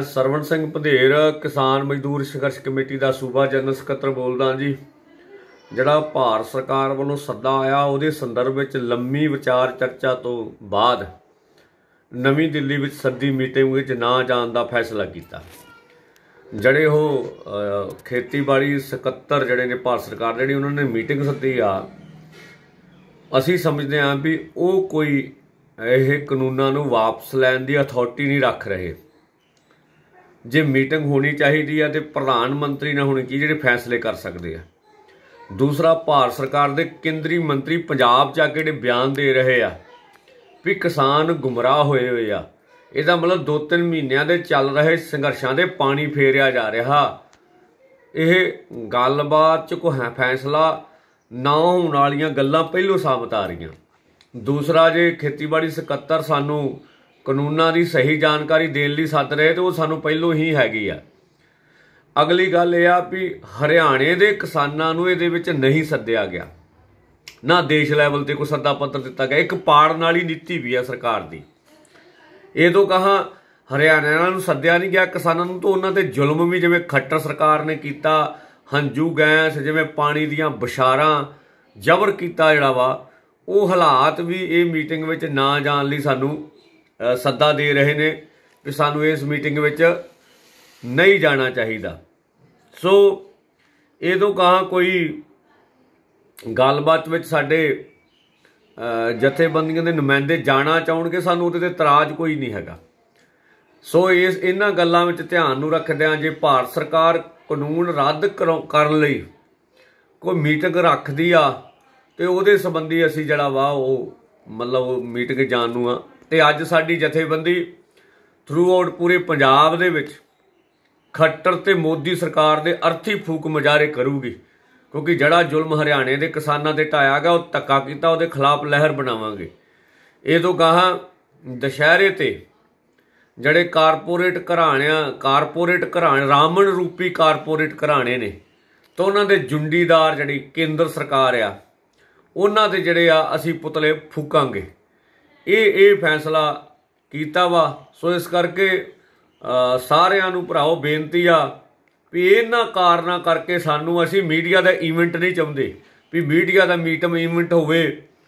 ਸਰਵਣ ਸਿੰਘ ਪਧੇਰ ਕਿਸਾਨ ਮਜ਼ਦੂਰ ਸੰਘਰਸ਼ ਕਮੇਟੀ ਦਾ ਸੂਬਾ ਜਨਰਲ ਸਕੱਤਰ ਬੋਲਦਾ ਜੀ ਜਿਹੜਾ ਭਾਰਤ ਸਰਕਾਰ ਵੱਲੋਂ ਸੱਦਾ ਆਇਆ ਉਹਦੇ ਸੰਦਰਭ ਵਿੱਚ ਲੰਮੀ ਵਿਚਾਰ ਚਰਚਾ ਤੋਂ ਬਾਅਦ ਨਵੀਂ ਦਿੱਲੀ ਵਿੱਚ ਸੱਦੀ ਮੀਟਿੰਗ ਵਿੱਚ ਨਾ ਜਾਣ ਦਾ ਫੈਸਲਾ ਕੀਤਾ ਜਿਹੜੇ ਉਹ ਖੇਤੀਬਾੜੀ ਸਕੱਤਰ ਜਿਹੜੇ ਨੇ ਭਾਰਤ ਸਰਕਾਰ ਜਿਹੜੀ ਉਹਨਾਂ ਨੇ ਮੀਟਿੰਗ ਸੱਦੀ ਆ ਅਸੀਂ ਸਮਝਦੇ ਹਾਂ ਵੀ ਉਹ ਕੋਈ ਇਹ ਕਾਨੂੰਨਾਂ ਨੂੰ ਵਾਪਸ ਲੈਣ ਦੀ ਅਥਾਰਟੀ ਨਹੀਂ ਰੱਖ ਰਹੇ ਜੇ ਮੀਟਿੰਗ ਹੋਣੀ ਚਾਹੀਦੀ ਆ ਤੇ ਪ੍ਰਧਾਨ ਮੰਤਰੀ ਨਾਲ ਹੋਣੀ ਕੀ ਜਿਹੜੇ ਫੈਸਲੇ ਕਰ ਸਕਦੇ ਆ ਦੂਸਰਾ ਭਾਰਤ ਸਰਕਾਰ ਦੇ ਕੇਂਦਰੀ ਮੰਤਰੀ ਪੰਜਾਬ ਚ ਆ ਕੇ ਜਿਹੜੇ ਬਿਆਨ ਦੇ ਰਹੇ ਆ ਵੀ ਕਿਸਾਨ ਗੁੰਮਰਾਹ ਹੋਏ ਹੋਏ ਆ ਇਹਦਾ ਮਤਲਬ 2-3 ਮਹੀਨਿਆਂ ਦੇ ਚੱਲ ਰਹੇ ਸੰਘਰਸ਼ਾਂ ਦੇ ਪਾਣੀ ਫੇਰਿਆ ਜਾ ਰਿਹਾ ਇਹ ਗੱਲਬਾਤ ਚ ਕੋਈ ਫੈਸਲਾ ਨਾ ਹੋਣ ਵਾਲੀਆਂ ਗੱਲਾਂ ਪਹਿਲੋਂ ਸਾਬਤ ਆ ਰਹੀਆਂ ਦੂਸਰਾ ਜੇ ਖੇਤੀਬਾੜੀ ਸਕੱਤਰ ਸਾਨੂੰ ਕਾਨੂੰਨਾਂ ਦੀ ਸਹੀ ਜਾਣਕਾਰੀ ਦੇਣ ਲਈ ਸੱਦ ਰਹੇ ਤੇ ਉਹ ਸਾਨੂੰ ਪਹਿਲੋਂ ਹੀ ਹੈਗੀ ਆ ਅਗਲੀ ਗੱਲ ਇਹ ਆ ਵੀ ਹਰਿਆਣੇ ਦੇ ਕਿਸਾਨਾਂ ਨੂੰ ਇਹਦੇ ਵਿੱਚ ਨਹੀਂ ਸੱਦਿਆ ਗਿਆ ਨਾ ਦੇਸ਼ ਲੈਵਲ ਤੇ ਕੋਈ ਸੱਦਾ ਪੱਤਰ ਦਿੱਤਾ ਗਿਆ ਇੱਕ ਪਾੜਨ ਵਾਲੀ ਨੀਤੀ ਵੀ ਆ ਸਰਕਾਰ ਦੀ ਇਹ ਤੋਂ ਕਹਾ ਹਰਿਆਣਾ ਨੂੰ ਸੱਦਿਆ ਨਹੀਂ ਗਿਆ ਕਿਸਾਨਾਂ ਨੂੰ ਤਾਂ ਉਹਨਾਂ ਤੇ ਜ਼ੁਲਮ ਵੀ ਜਿਵੇਂ ਖੱਟਰ ਸਰਕਾਰ ਨੇ ਕੀਤਾ ਹੰਝੂ ਗੈਸ ਜਿਵੇਂ ਪਾਣੀ ਦੀਆਂ ਬਿਸ਼ਾਰਾਂ ਜ਼ਬਰ ਕੀਤਾ ਜਿਹੜਾ ਵਾ ਉਹ ਹਾਲਾਤ ਵੀ ਇਹ ਮੀਟਿੰਗ ਵਿੱਚ ਨਾ ਜਾਣ ਲਈ ਸਾਨੂੰ ਸੱਦਾ ਦੇ ਰਹੇ ਨੇ ਕਿ ਸਾਨੂੰ ਇਸ ਮੀਟਿੰਗ ਵਿੱਚ ਨਹੀਂ ਜਾਣਾ ਚਾਹੀਦਾ ਸੋ ਇਹ ਤੋਂ ਕਹਾ ਕੋਈ ਗੱਲਬਾਤ ਵਿੱਚ ਸਾਡੇ ਜਥੇਬੰਦੀਆਂ ਦੇ ਨੁਮਾਇੰਦੇ ਜਾਣਾ ਚਾਹਣਗੇ ਸਾਨੂੰ ਉਹਦੇ ਤੇ ਇਤਰਾਜ਼ ਕੋਈ ਨਹੀਂ ਹੈਗਾ ਸੋ ਇਸ ਇਹਨਾਂ ਗੱਲਾਂ ਵਿੱਚ ਧਿਆਨ ਨੂੰ ਰੱਖਦਿਆਂ ਜੇ ਭਾਰਤ ਸਰਕਾਰ ਕਾਨੂੰਨ ਰੱਦ ਕਰਨ ਲਈ ਕੋਈ ਮੀਟਿੰਗ ਰੱਖਦੀ ਆ ਤੇ ਉਹਦੇ ਸੰਬੰਧੀ ਅਸੀਂ ਜਿਹੜਾ ਵਾ ਉਹ ਮਤਲਬ ਮੀਟਿੰਗ ਜਾਣ ਨੂੰ ਆ ਤੇ ਅੱਜ ਸਾਡੀ ਜਥੇਬੰਦੀ ਥਰੂ ਆਊਟ ਪੂਰੇ ਪੰਜਾਬ ਦੇ ਵਿੱਚ ਖੱਟਰ ਤੇ ਮੋਦੀ ਸਰਕਾਰ ਦੇ ਅਰਥੀ ਫੂਕ ਮੁਜਾਰੇ ਕਰੂਗੀ ਕਿਉਂਕਿ ਜਿਹੜਾ ਜ਼ੁਲਮ ਹਰਿਆਣੇ ਦੇ ਕਿਸਾਨਾਂ ਤੇ ਟਾਇਆਗਾ ਗਿਆ ਉਹ ਤੱਕਾ ਕੀਤਾ ਉਹਦੇ ਖਿਲਾਫ ਲਹਿਰ ਬਣਾਵਾਂਗੇ ਇਹ ਤੋਂ ਗਾਹਾਂ ਦੁਸ਼ਹਿਰੇ ਤੇ ਜਿਹੜੇ ਕਾਰਪੋਰੇਟ ਘਰਾਣਿਆਂ ਕਾਰਪੋਰੇਟ ਘਰਾਣੇ ਰਾਮਣ ਰੂਪੀ ਕਾਰਪੋਰੇਟ ਘਰਾਣੇ ਨੇ ਤਾਂ ਉਹਨਾਂ ਦੇ ਜੁੰਡੀਦਾਰ ਜਿਹੜੀ ਕੇਂਦਰ ਸਰਕਾਰ ਆ ਉਹਨਾਂ ਦੇ ਜਿਹੜੇ ਆ ਅਸੀਂ ਪੁਤਲੇ ਫੂਕਾਂਗੇ ਇਹ ਇਹ ਫੈਸਲਾ ਕੀਤਾ ਵਾ ਸੋ ਇਸ ਕਰਕੇ ਸਾਰਿਆਂ ਨੂੰ ਭਰਾਓ ਬੇਨਤੀ ਆ ਵੀ ਇਹਨਾਂ ਕਾਰਨਾਂ ਕਰਕੇ ਸਾਨੂੰ ਅਸੀਂ ਮੀਡੀਆ ਦਾ ਇਵੈਂਟ ਨਹੀਂ ਚਾਹੁੰਦੇ ਵੀ ਮੀਡੀਆ ਦਾ ਮੀਟਮ ਇਵੈਂਟ ਹੋਵੇ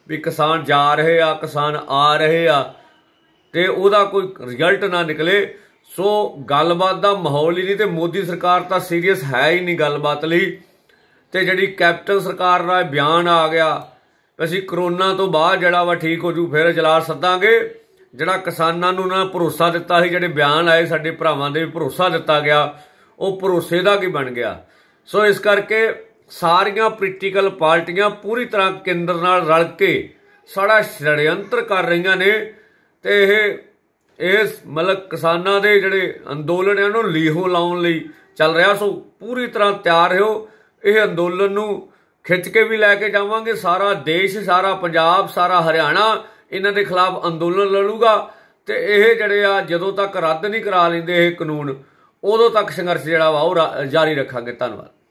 ਵੀ ਕਿਸਾਨ ਜਾ ਰਹੇ ਆ ਕਿਸਾਨ ਆ ਰਹੇ ਆ ਤੇ ਉਹਦਾ ਕੋਈ ਰਿਜ਼ਲਟ ਨਾ ਨਿਕਲੇ ਸੋ ਗੱਲਬਾਤ ਦਾ ਮਾਹੌਲ ਹੀ ਨਹੀਂ ਤੇ ਮੋਦੀ ਸਰਕਾਰ ਤਾਂ ਸੀਰੀਅਸ ਹੈ ਹੀ ਨਹੀਂ ਗੱਲਬਾਤ ਲਈ ਤੇ ਜਿਹੜੀ ਕੈਪਟਨ ਸਰਕਾਰ ਦਾ ਬਿਆਨ ਆ ਗਿਆ ਅਸੀਂ ਕਰੋਨਾ ਤੋਂ ਬਾਅਦ ਜਿਹੜਾ ਵਾ ਠੀਕ ਹੋ ਜੂ ਫਿਰ ਜਲਾਰ ਸੱਦਾਂਗੇ ਜਿਹੜਾ ਕਿਸਾਨਾਂ ਨੂੰ ਨਾ ਭਰੋਸਾ ਦਿੱਤਾ ਸੀ ਜਿਹੜੇ ਬਿਆਨ ਆਏ ਸਾਡੇ ਭਰਾਵਾਂ ਦੇ ਭਰੋਸਾ ਦਿੱਤਾ ਗਿਆ ਉਹ ਭਰੋਸੇ ਦਾ ਕੀ ਬਣ ਗਿਆ ਸੋ ਇਸ ਕਰਕੇ ਸਾਰੀਆਂ ਪੋਲੀਟੀਕਲ ਪਾਰਟੀਆਂ ਪੂਰੀ ਤਰ੍ਹਾਂ ਕੇਂਦਰ ਨਾਲ ਰਲ ਕੇ ਸਾਡਾ ਛੜਯੰਤਰ ਕਰ ਰਹੀਆਂ ਨੇ ਤੇ ਇਹ ਇਸ ਮਲਕ ਕਿਸਾਨਾਂ ਦੇ ਜਿਹੜੇ ਅੰਦੋਲਨ ਹੈ ਉਹਨੂੰ ਲੀਹੋ ਲਾਉਣ ਲਈ ਚੱਲ ਰਿਹਾ ਸੋ ਪੂਰੀ ਤਰ੍ਹਾਂ ਤਿਆਰ ਰਹੋ ਇਹ ਅੰਦੋਲਨ ਨੂੰ ਖਿੱਚ ਕੇ ਵੀ ਲੈ ਕੇ ਜਾਵਾਂਗੇ ਸਾਰਾ ਦੇਸ਼ ਸਾਰਾ ਪੰਜਾਬ ਸਾਰਾ ਹਰਿਆਣਾ ਇਹਨਾਂ ਦੇ ਖਿਲਾਫ ਅੰਦੋਲਨ ਲੜੂਗਾ ਤੇ ਇਹ ਜਿਹੜੇ ਆ ਜਦੋਂ ਤੱਕ ਰੱਦ ਨਹੀਂ ਕਰਾ ਲੈਂਦੇ ਇਹ ਕਾਨੂੰਨ ਉਦੋਂ ਤੱਕ ਸੰਘਰਸ਼ ਜਿਹੜਾ ਵਾ ਉਹ ਜਾਰੀ ਰੱਖਾਂਗੇ ਧੰਨਵਾਦ